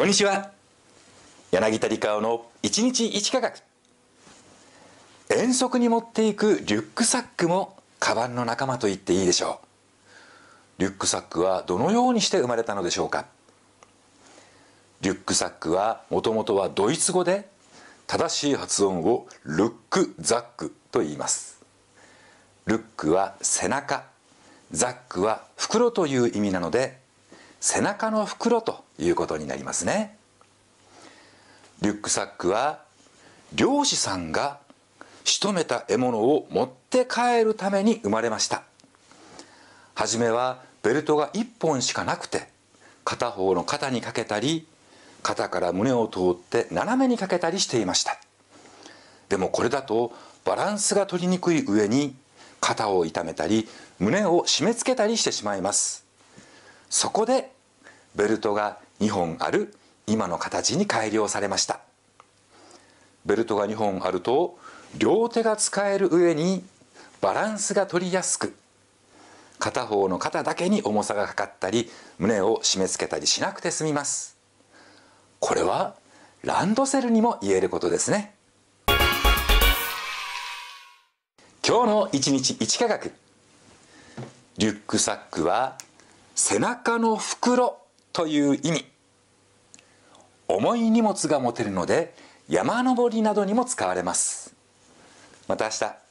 こんにちは柳田理香の1日1科学遠足に持っていくリュックサックもカバンの仲間と言っていいでしょうリュックサックはどのようにして生まれたのでしょうかリュックサックはもともとはドイツ語で正しい発音をルックザックと言いますルックは背中ザックは袋という意味なので背中の袋ということになりますねリュックサックは漁師さんが仕留めた獲物を持って帰るために生まれました初めはベルトが1本しかなくて片方の肩にかけたり肩から胸を通って斜めにかけたりしていましたでもこれだとバランスが取りにくい上に肩を痛めたり胸を締め付けたりしてしまいますそこでベルトが2本ある今の形に改良されましたベルトが2本あると両手が使える上にバランスが取りやすく片方の肩だけに重さがかかったり胸を締め付けたりしなくて済みますこれはランドセルにも言えることですね今日の1日1科学リュックサックは背中の袋という意味重い荷物が持てるので山登りなどにも使われますまた明日